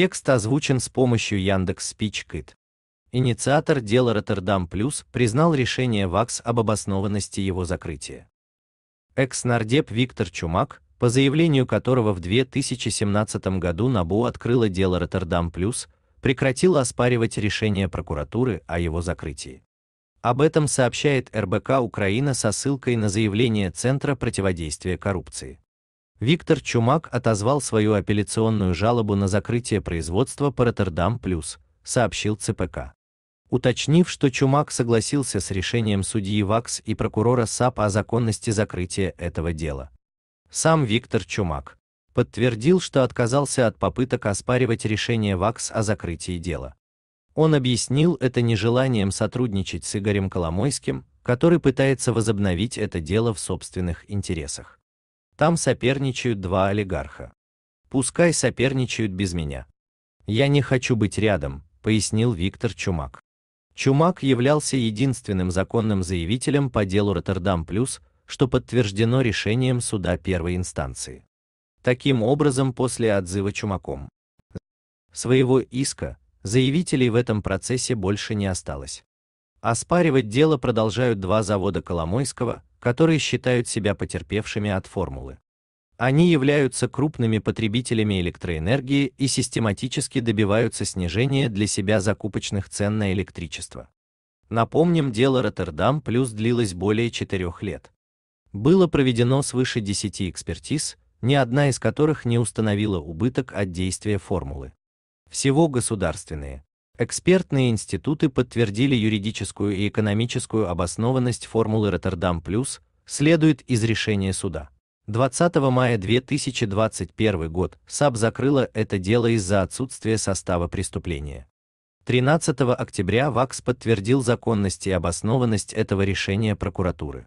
Текст озвучен с помощью Яндекс Speech Инициатор дела Роттердам Плюс признал решение ВАКС об обоснованности его закрытия. Экс-нардеп Виктор Чумак, по заявлению которого в 2017 году НАБУ открыло дело Роттердам Плюс, прекратил оспаривать решение прокуратуры о его закрытии. Об этом сообщает РБК Украина со ссылкой на заявление Центра противодействия коррупции. Виктор Чумак отозвал свою апелляционную жалобу на закрытие производства по Роттердам Плюс, сообщил ЦПК. Уточнив, что Чумак согласился с решением судьи ВАКС и прокурора САП о законности закрытия этого дела. Сам Виктор Чумак подтвердил, что отказался от попыток оспаривать решение ВАКС о закрытии дела. Он объяснил это нежеланием сотрудничать с Игорем Коломойским, который пытается возобновить это дело в собственных интересах. Там соперничают два олигарха. Пускай соперничают без меня. Я не хочу быть рядом, пояснил Виктор Чумак. Чумак являлся единственным законным заявителем по делу Роттердам Плюс, что подтверждено решением суда первой инстанции. Таким образом, после отзыва Чумаком своего иска заявителей в этом процессе больше не осталось. Оспаривать дело продолжают два завода Коломойского, которые считают себя потерпевшими от формулы. Они являются крупными потребителями электроэнергии и систематически добиваются снижения для себя закупочных цен на электричество. Напомним, дело Роттердам плюс длилось более 4 лет. Было проведено свыше 10 экспертиз, ни одна из которых не установила убыток от действия формулы. Всего государственные, Экспертные институты подтвердили юридическую и экономическую обоснованность формулы Роттердам плюс, следует из решения суда. 20 мая 2021 год САП закрыла это дело из-за отсутствия состава преступления. 13 октября ВАКС подтвердил законность и обоснованность этого решения прокуратуры.